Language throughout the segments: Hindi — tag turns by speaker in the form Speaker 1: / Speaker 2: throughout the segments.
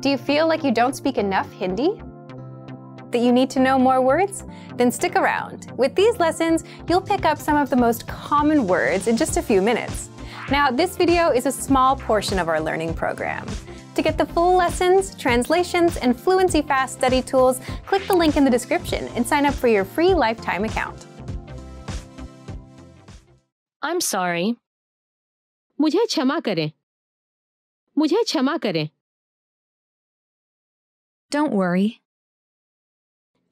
Speaker 1: Do you feel like you don't speak enough Hindi? That you need to know more words? Then stick around. With these lessons, you'll pick up some of the most common words in just a few minutes. Now, this video is a small portion of our learning program. To get the full lessons, translations, and Fluency Fast study tools, click the link in the description and sign up for your free lifetime account. I'm sorry. मुझे क्षमा करें मुझे क्षमा करें don't worry.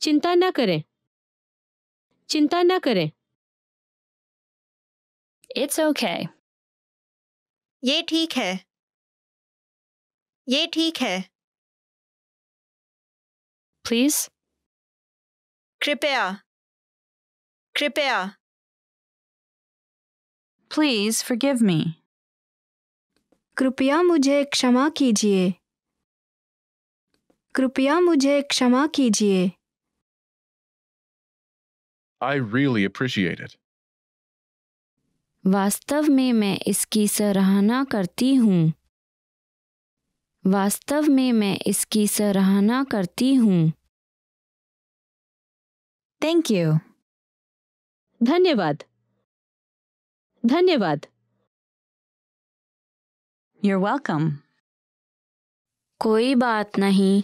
Speaker 1: चिंता ना करें. चिंता ना करें. It's okay. ये ठीक है. ये ठीक है. Please. कृपया. कृपया. Please forgive me. कृपया मुझे क्षमा कीजिए. कृपया मुझे क्षमा कीजिए I really appreciate it. वास्तव में मैं इसकी सराहना करती हूँ वास्तव में मैं इसकी सराहना करती हूँ थैंक यू धन्यवाद धन्यवाद यूर वेलकम कोई बात नहीं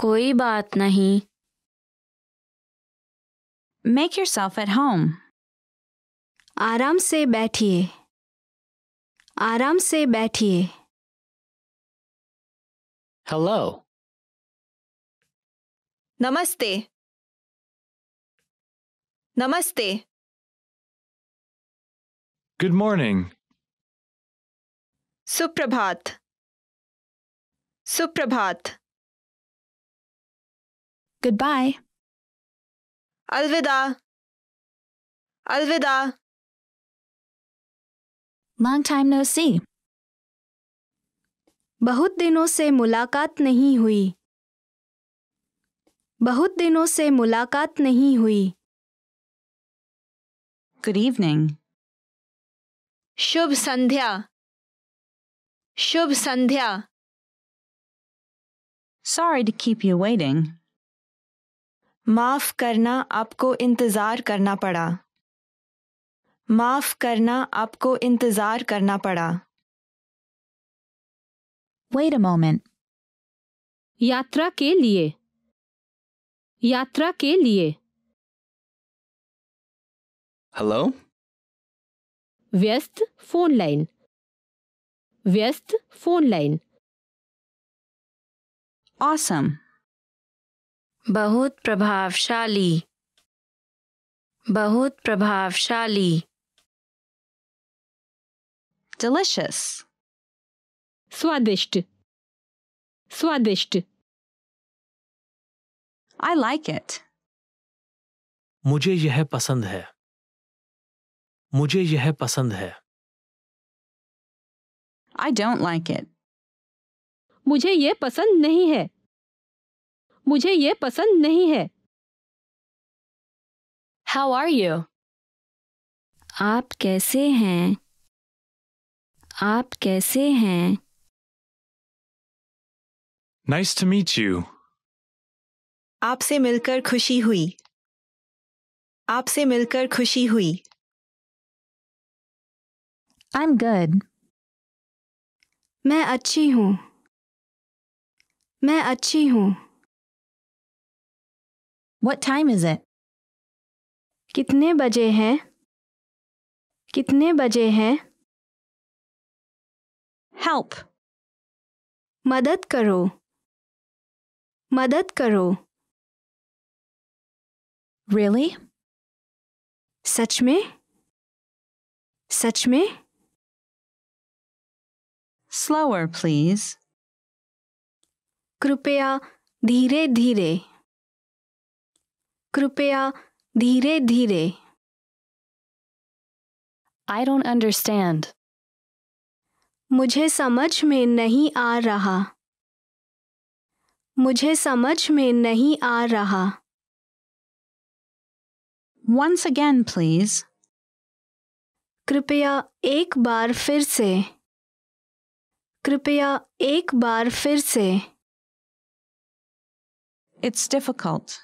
Speaker 1: कोई बात नहीं योर सेल्फ एट होम आराम से बैठिए आराम से बैठिए हेलो नमस्ते नमस्ते गुड मॉर्निंग सुप्रभात सुप्रभात Goodbye. Alvida. Alvida. Long time no see. बहुत दिनों से मुलाकात नहीं हुई बहुत दिनों से मुलाकात नहीं हुई गुड इवनिंग शुभ संध्या शुभ संध्या sorry to keep you waiting माफ करना आपको इंतज़ार करना पड़ा माफ करना आपको इंतज़ार करना पड़ा Wait a moment. यात्रा के लिए यात्रा के लिए हेलो व्यस्त फोन लाइन व्यस्त फोन लाइन Awesome. बहुत प्रभावशाली बहुत प्रभावशाली delicious स्वादिष्ट स्वादिष्ट I like it मुझे यह पसंद है मुझे यह पसंद है I don't like it मुझे यह पसंद नहीं है मुझे ये पसंद नहीं है हाउ आर यू आप कैसे हैं आप कैसे हैं नाइस टू मीट यू आपसे मिलकर खुशी हुई आपसे मिलकर खुशी हुई आई एम गुड मैं अच्छी हूँ मैं अच्छी हूँ What time is it? कितने बजे हैं? कितने बजे हैं? Help. मदद करो. मदद करो. Really? सच में? सच में? Slower, please. कृपया धीरे धीरे कृपया धीरे धीरे आई don't understand. मुझे समझ में नहीं आ रहा मुझे समझ में नहीं आ रहा वंस अगेन प्लीज कृपया एक बार फिर से कृपया एक बार फिर से It's difficult.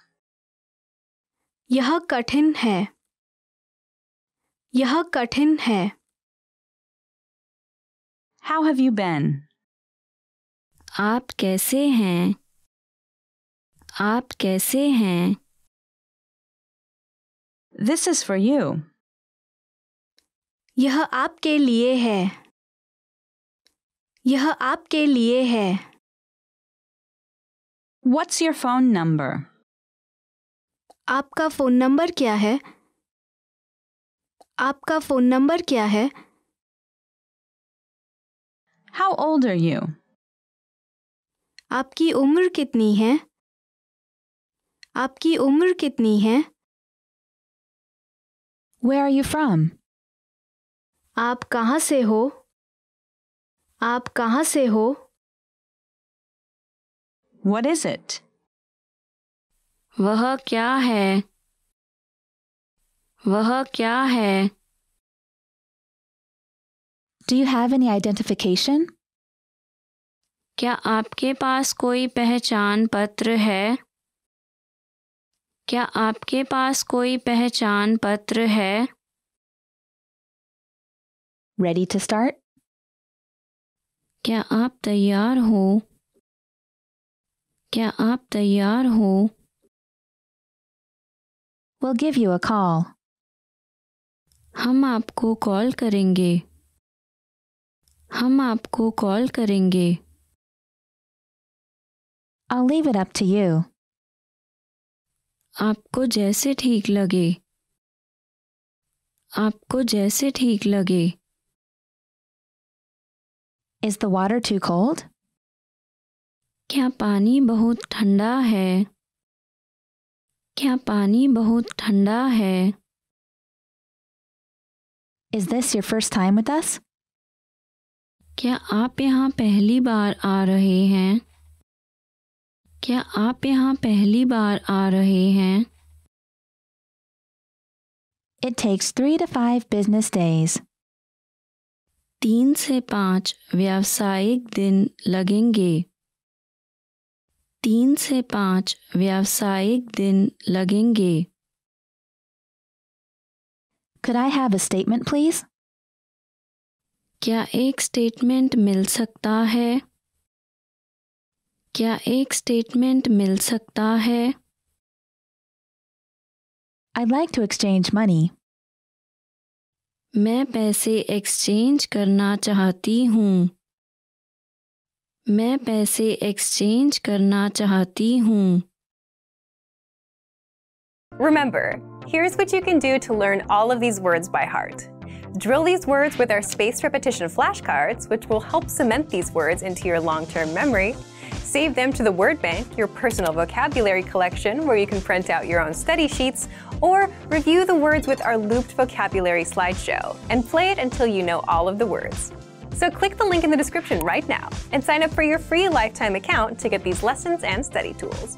Speaker 1: यह कठिन है यह कठिन है हाउ हैव यू बैन आप कैसे हैं आप कैसे हैं दिस इज फॉर यू यह आपके लिए है यह आपके लिए है वट्स योर फोन नंबर आपका फ़ोन नंबर क्या है आपका फ़ोन नंबर क्या है हाउ ओल्ड आर यू आपकी उम्र कितनी है आपकी उम्र कितनी है वे आर यू फ्राम आप कहाँ से हो आप कहाँ से हो वट इज इट वह क्या है वह क्या है do you have any identification क्या आपके पास कोई पहचान पत्र है क्या आपके पास कोई पहचान पत्र है रेडी टू स्टार्ट क्या आप तैयार हो क्या आप तैयार हो We'll give you a call. हम आपको कॉल करेंगे हम आपको कॉल करेंगे I'll leave it up to you. आपको जैसे ठीक लगे आपको जैसे ठीक लगे Is the water too cold? क्या पानी बहुत ठंडा है क्या पानी बहुत ठंडा है? Is this your first time with us? क्या आप यहाँ पहली बार आ रहे हैं? क्या आप यहाँ पहली बार आ रहे हैं? It takes three to five business days. तीन से पाँच व्यावसायिक दिन लगेंगे तीन से पाँच व्यावसायिक दिन लगेंगे Could I have a statement, please? क्या एक स्टेटमेंट मिल सकता है क्या एक स्टेटमेंट मिल सकता है I'd like to exchange money. मैं पैसे एक्सचेंज करना चाहती हूँ मैं पैसे एक्सचेंज करना चाहती हूँ Remember, here's what you can do to learn all of these words by heart. Drill these words with our spaced repetition flashcards, which will help cement these words into your long-term memory. Save them to the word bank, your personal vocabulary collection, where you can print out your own study sheets, or review the words with our looped vocabulary slideshow, and play it until you know all of the words. So click the link in the description right now and sign up for your free lifetime account to get these lessons and study tools.